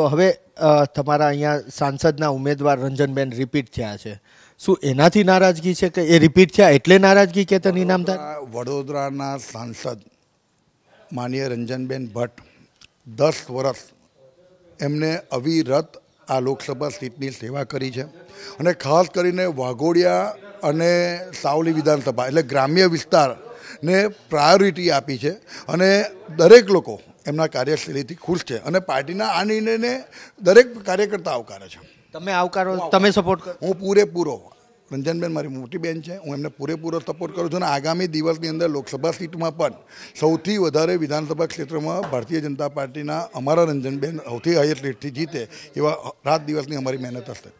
તો હવે તમારા અહીંયા સાંસદના ઉમેદવાર રંજનબેન રિપીટ થયા છે શું એનાથી નારાજગી છે કે એ રિપીટ થયા એટલે નારાજગી કે તેની નામદાર વડોદરાના સાંસદ માનીય રંજનબેન ભટ્ટ દસ વર્ષ એમને અવિરત આ લોકસભા સીટની સેવા કરી છે અને ખાસ કરીને વાઘોડિયા અને સાવલી વિધાનસભા એટલે ગ્રામ્ય વિસ્તારને પ્રાયોરિટી આપી છે અને દરેક લોકો એમના કાર્યશૈલીથી ખુશ છે અને પાર્ટીના આ નિર્ણયને દરેક કાર્યકર્તા આવકારે છે તમે આવકારો તમે સપોર્ટ કરો હું પૂરેપૂરો રંજનબેન મારી મોટી બેન છે હું એમને પૂરેપૂરો સપોર્ટ કરું છું અને આગામી દિવસની અંદર લોકસભા સીટમાં પણ સૌથી વધારે વિધાનસભા ક્ષેત્રમાં ભારતીય જનતા પાર્ટીના અમારા રંજનબેન સૌથી હાઈએસ્ટ લીડથી જીતે એવા રાત દિવસની અમારી મહેનત હશે